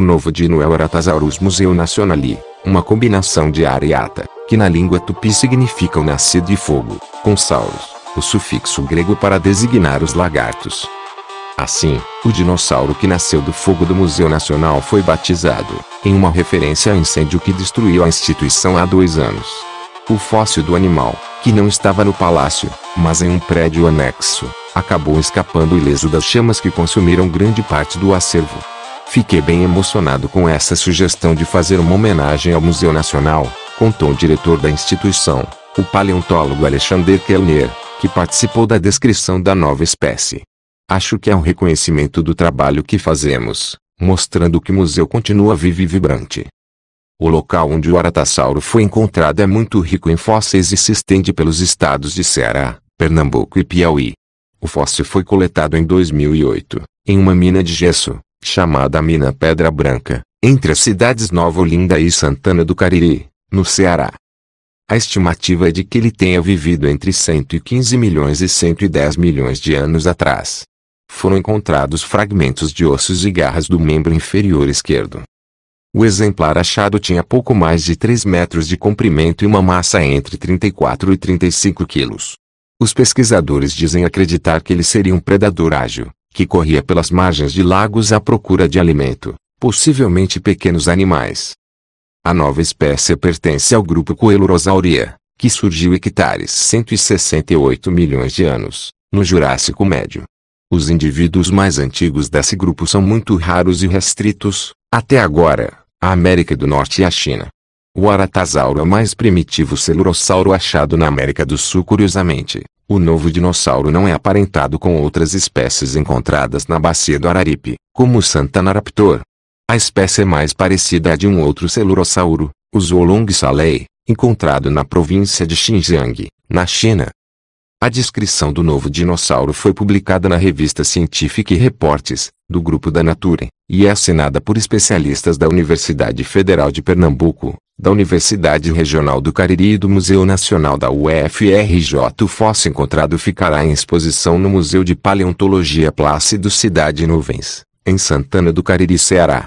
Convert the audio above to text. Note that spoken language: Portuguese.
O novo dino é o Aratasaurus Museu Nacionali, uma combinação de areata, que na língua tupi significa o nascido de fogo, com sauros, o sufixo grego para designar os lagartos. Assim, o dinossauro que nasceu do fogo do Museu Nacional foi batizado, em uma referência ao incêndio que destruiu a instituição há dois anos. O fóssil do animal, que não estava no palácio, mas em um prédio anexo, acabou escapando ileso das chamas que consumiram grande parte do acervo. Fiquei bem emocionado com essa sugestão de fazer uma homenagem ao Museu Nacional, contou o diretor da instituição, o paleontólogo Alexander Kellner, que participou da descrição da nova espécie. Acho que é um reconhecimento do trabalho que fazemos, mostrando que o museu continua vivo e vibrante. O local onde o Aratassauro foi encontrado é muito rico em fósseis e se estende pelos estados de Ceará, Pernambuco e Piauí. O fóssil foi coletado em 2008, em uma mina de gesso, chamada Mina Pedra Branca, entre as cidades Nova Olinda e Santana do Cariri, no Ceará. A estimativa é de que ele tenha vivido entre 115 milhões e 110 milhões de anos atrás. Foram encontrados fragmentos de ossos e garras do membro inferior esquerdo. O exemplar achado tinha pouco mais de 3 metros de comprimento e uma massa entre 34 e 35 quilos. Os pesquisadores dizem acreditar que ele seria um predador ágil, que corria pelas margens de lagos à procura de alimento, possivelmente pequenos animais. A nova espécie pertence ao grupo Coelurosauria, que surgiu hectares 168 milhões de anos, no Jurássico Médio. Os indivíduos mais antigos desse grupo são muito raros e restritos, até agora, à América do Norte e à China. O aratasauro é o mais primitivo celurossauro achado na América do Sul curiosamente, o novo dinossauro não é aparentado com outras espécies encontradas na bacia do Araripe, como o Santanaraptor. A espécie é mais parecida a de um outro celurossauro, o Zolong Salei, encontrado na província de Xinjiang, na China. A descrição do novo dinossauro foi publicada na revista Scientific Reports, do grupo da Nature, e é assinada por especialistas da Universidade Federal de Pernambuco, da Universidade Regional do Cariri e do Museu Nacional da UFRJ. O fóssil encontrado ficará em exposição no Museu de Paleontologia Plácido Cidade Nuvens, em Santana do Cariri, Ceará.